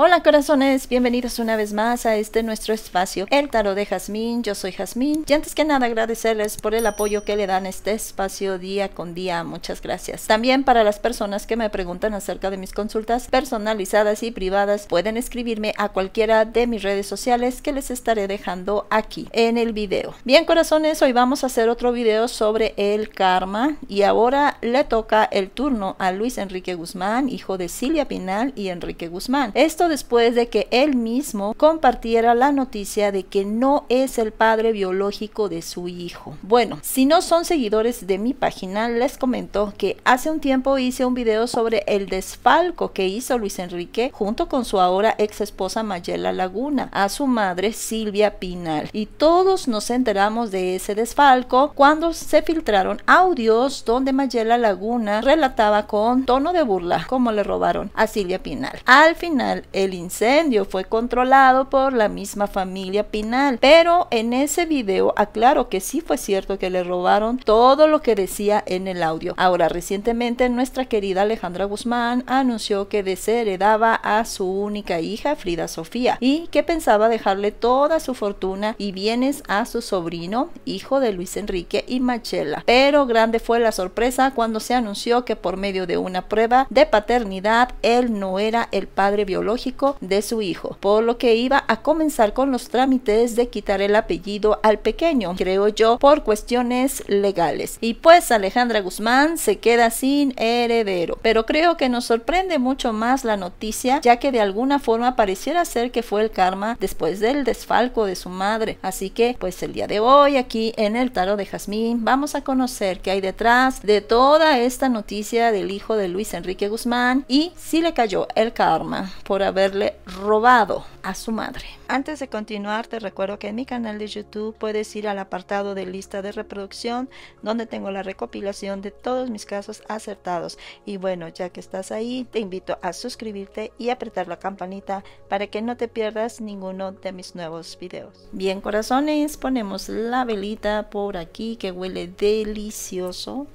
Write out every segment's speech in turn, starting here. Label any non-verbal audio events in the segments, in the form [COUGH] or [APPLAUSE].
Hola corazones, bienvenidos una vez más a este nuestro espacio, el tarot de Jazmín, yo soy Jazmín y antes que nada agradecerles por el apoyo que le dan este espacio día con día, muchas gracias. También para las personas que me preguntan acerca de mis consultas personalizadas y privadas, pueden escribirme a cualquiera de mis redes sociales que les estaré dejando aquí en el video. Bien corazones, hoy vamos a hacer otro video sobre el karma y ahora le toca el turno a Luis Enrique Guzmán, hijo de Silvia Pinal y Enrique Guzmán. Esto después de que él mismo compartiera la noticia de que no es el padre biológico de su hijo. Bueno, si no son seguidores de mi página, les comento que hace un tiempo hice un video sobre el desfalco que hizo Luis Enrique junto con su ahora ex esposa Mayela Laguna a su madre Silvia Pinal. Y todos nos enteramos de ese desfalco cuando se filtraron audios donde Mayela Laguna relataba con tono de burla cómo le robaron a Silvia Pinal. Al final, el incendio fue controlado por la misma familia Pinal, pero en ese video aclaro que sí fue cierto que le robaron todo lo que decía en el audio. Ahora, recientemente nuestra querida Alejandra Guzmán anunció que desheredaba a su única hija, Frida Sofía, y que pensaba dejarle toda su fortuna y bienes a su sobrino, hijo de Luis Enrique y Machela. Pero grande fue la sorpresa cuando se anunció que por medio de una prueba de paternidad él no era el padre biológico de su hijo, por lo que iba a comenzar con los trámites de quitar el apellido al pequeño, creo yo, por cuestiones legales. Y pues Alejandra Guzmán se queda sin heredero. Pero creo que nos sorprende mucho más la noticia, ya que de alguna forma pareciera ser que fue el karma después del desfalco de su madre. Así que, pues el día de hoy, aquí en el tarot de Jazmín, vamos a conocer qué hay detrás de toda esta noticia del hijo de Luis Enrique Guzmán y si le cayó el karma por haberle robado a su madre. Antes de continuar, te recuerdo que en mi canal de YouTube puedes ir al apartado de lista de reproducción donde tengo la recopilación de todos mis casos acertados. Y bueno, ya que estás ahí, te invito a suscribirte y apretar la campanita para que no te pierdas ninguno de mis nuevos videos. Bien, corazones, ponemos la velita por aquí que huele delicioso.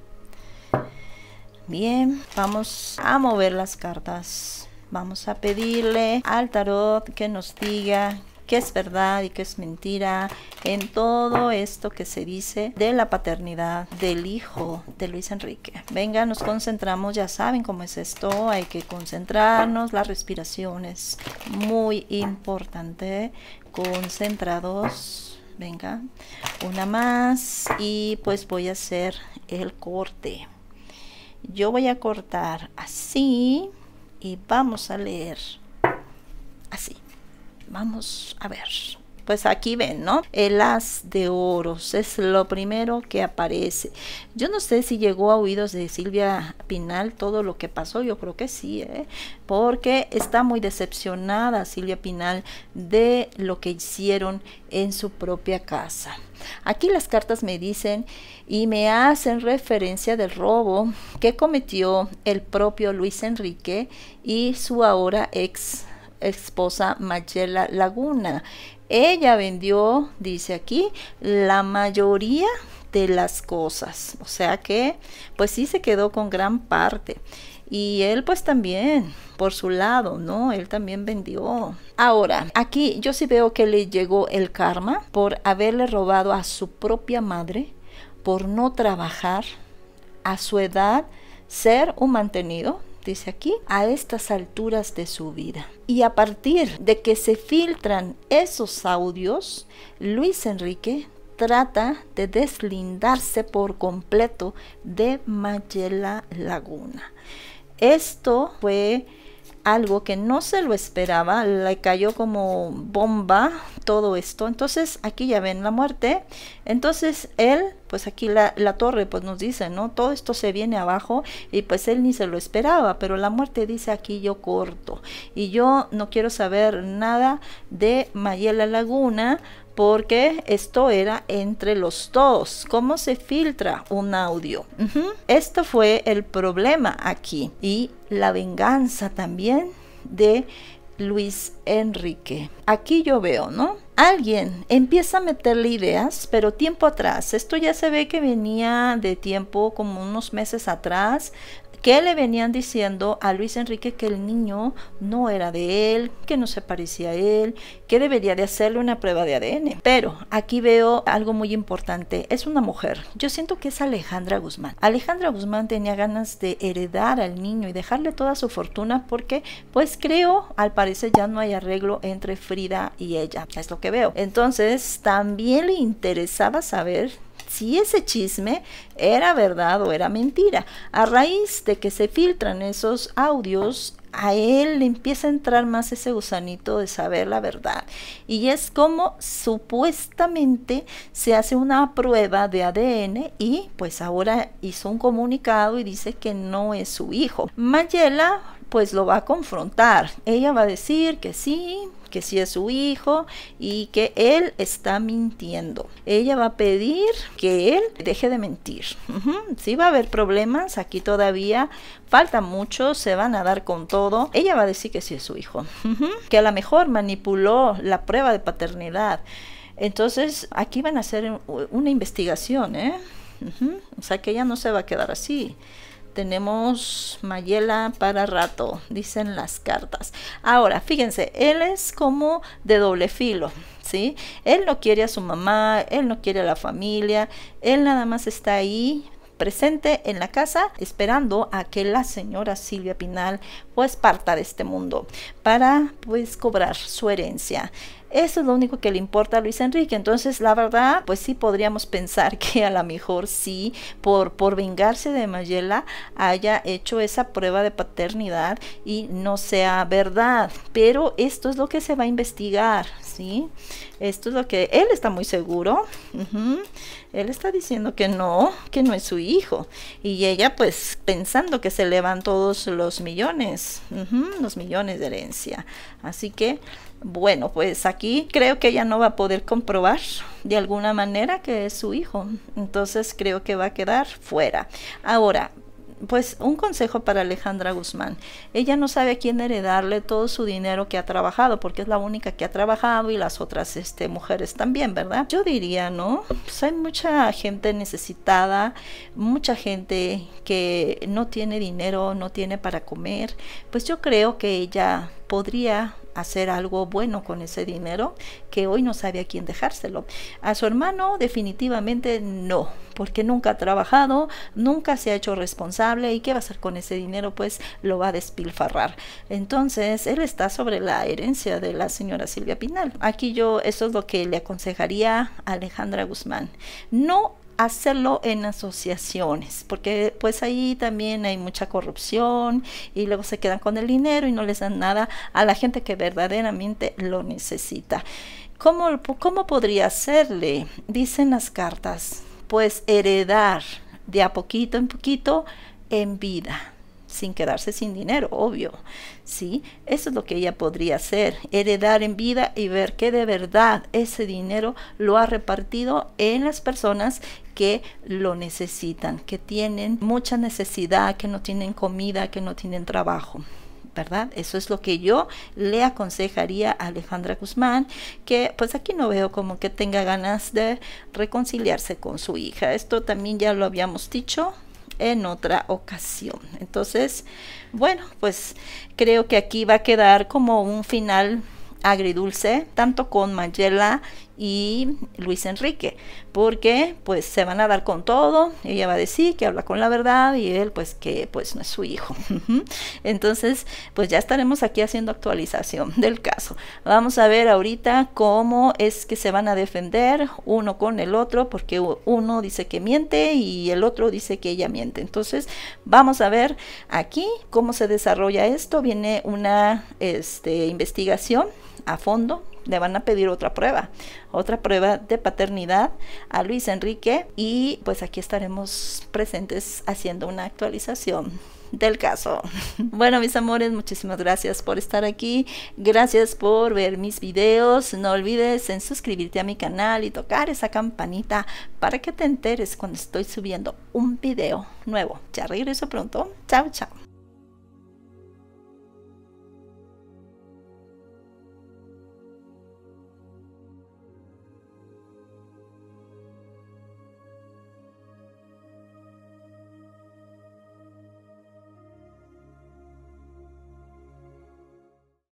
Bien, vamos a mover las cartas. Vamos a pedirle al tarot que nos diga qué es verdad y qué es mentira en todo esto que se dice de la paternidad del hijo de Luis Enrique. Venga, nos concentramos, ya saben cómo es esto, hay que concentrarnos, la respiración es muy importante, concentrados, venga, una más y pues voy a hacer el corte. Yo voy a cortar así, y vamos a leer así. Vamos a ver pues aquí ven, ¿no? El as de oros es lo primero que aparece. Yo no sé si llegó a oídos de Silvia Pinal todo lo que pasó, yo creo que sí, ¿eh? porque está muy decepcionada Silvia Pinal de lo que hicieron en su propia casa. Aquí las cartas me dicen y me hacen referencia del robo que cometió el propio Luis Enrique y su ahora ex esposa Mayela Laguna ella vendió, dice aquí, la mayoría de las cosas. O sea que, pues sí se quedó con gran parte. Y él pues también, por su lado, ¿no? Él también vendió. Ahora, aquí yo sí veo que le llegó el karma por haberle robado a su propia madre, por no trabajar, a su edad, ser un mantenido, dice aquí, a estas alturas de su vida. Y a partir de que se filtran esos audios, Luis Enrique trata de deslindarse por completo de Mayela Laguna. Esto fue algo que no se lo esperaba, le cayó como bomba todo esto. Entonces aquí ya ven la muerte. Entonces él, pues aquí la, torre, pues nos dice, ¿no? Todo esto se viene abajo y pues él ni se lo esperaba, pero la muerte dice aquí yo corto y yo no quiero saber nada de Mayela Laguna porque esto era entre los dos. ¿Cómo se filtra un audio? Esto fue el problema aquí. Y la venganza también de Luis Enrique. Aquí yo veo, ¿no? alguien empieza a meterle ideas, pero tiempo atrás. Esto ya se ve que venía de tiempo, como unos meses atrás, que le venían diciendo a Luis Enrique que el niño no era de él, que no se parecía a él, que debería de hacerle una prueba de ADN. Pero aquí veo algo muy importante, es una mujer. Yo siento que es Alejandra Guzmán. Alejandra Guzmán tenía ganas de heredar al niño y dejarle toda su fortuna porque pues creo, al parecer ya no hay arreglo entre Frida y ella. Es lo veo. Entonces, también le interesaba saber si ese chisme era verdad o era mentira. A raíz de que se filtran esos audios, a él le empieza a entrar más ese gusanito de saber la verdad. Y es como supuestamente se hace una prueba de ADN y pues ahora hizo un comunicado y dice que no es su hijo. Mayela pues lo va a confrontar. Ella va a decir que sí, que sí es su hijo y que él está mintiendo. Ella va a pedir que él deje de mentir. Si Sí va a haber problemas, aquí todavía falta mucho, se van a dar con todo. Ella va a decir que sí es su hijo, que a lo mejor manipuló la prueba de paternidad. Entonces, aquí van a hacer una investigación, ¿eh? O sea que ella no se va a quedar así tenemos Mayela para rato, dicen las cartas. Ahora, fíjense, él es como de doble filo, ¿sí? Él no quiere a su mamá, él no quiere a la familia, él nada más está ahí presente en la casa esperando a que la señora Silvia Pinal pues parta de este mundo para pues cobrar su herencia. Eso es lo único que le importa a Luis Enrique. Entonces, la verdad, pues sí podríamos pensar [LAUGHS] que a lo mejor sí, por, por vengarse de Mayela, haya hecho esa prueba de paternidad y no sea verdad. Pero esto es lo que se va a investigar. ¿sí? Esto es lo que él está muy seguro. Él está diciendo que no, que no es su hijo. Y ella pues pensando que se le van todos los millones, los millones de herencia. Así que, bueno, pues aquí creo que ella no va a poder comprobar de alguna manera que es su hijo. Entonces creo que va a quedar fuera. Ahora, pues un consejo para Alejandra Guzmán. Ella no sabe a quién heredarle todo su dinero que ha trabajado, porque es la única que ha trabajado y las otras este, mujeres también, ¿verdad? Yo diría, ¿no? Pues hay mucha gente necesitada, mucha gente que no tiene dinero, no tiene para comer. Pues yo creo que ella podría hacer algo bueno con ese dinero que hoy no sabe a quién dejárselo. A su hermano definitivamente no, porque nunca ha trabajado, nunca se ha hecho responsable y qué va a hacer con ese dinero, pues lo va a despilfarrar. Entonces, él está sobre la herencia de la señora Silvia Pinal. Aquí yo, eso es lo que le aconsejaría a Alejandra Guzmán. No hacerlo en asociaciones, porque pues ahí también hay mucha corrupción y luego se quedan con el dinero y no les dan nada a la gente que verdaderamente lo necesita. ¿Cómo, cómo podría hacerle? Dicen las cartas, pues heredar de a poquito en poquito en vida sin quedarse sin dinero, obvio. ¿sí? Eso es lo que ella podría hacer, heredar en vida y ver que de verdad ese dinero lo ha repartido en las personas que lo necesitan, que tienen mucha necesidad, que no tienen comida, que no tienen trabajo. ¿verdad? Eso es lo que yo le aconsejaría a Alejandra Guzmán, que pues aquí no veo como que tenga ganas de reconciliarse con su hija. Esto también ya lo habíamos dicho, en otra ocasión. Entonces, bueno, pues creo que aquí va a quedar como un final agridulce, tanto con Mayela y Luis Enrique, porque pues se van a dar con todo, ella va a decir que habla con la verdad y él pues que pues no es su hijo. [LAUGHS] Entonces pues ya estaremos aquí haciendo actualización [LAUGHS] del caso. Vamos a ver ahorita cómo es que se van a defender uno con el otro porque uno dice que miente y el otro dice que ella miente. Entonces vamos a ver aquí cómo se desarrolla esto. Viene una este, investigación a fondo le van a pedir otra prueba, otra prueba de paternidad a Luis Enrique y pues aquí estaremos presentes haciendo una actualización del caso. [LAUGHS] Bueno, mis amores, muchísimas gracias por estar aquí. Gracias por ver mis videos. No olvides en suscribirte a mi canal y tocar esa campanita para que te enteres cuando estoy subiendo un video nuevo. Ya regreso pronto. Chao, chao.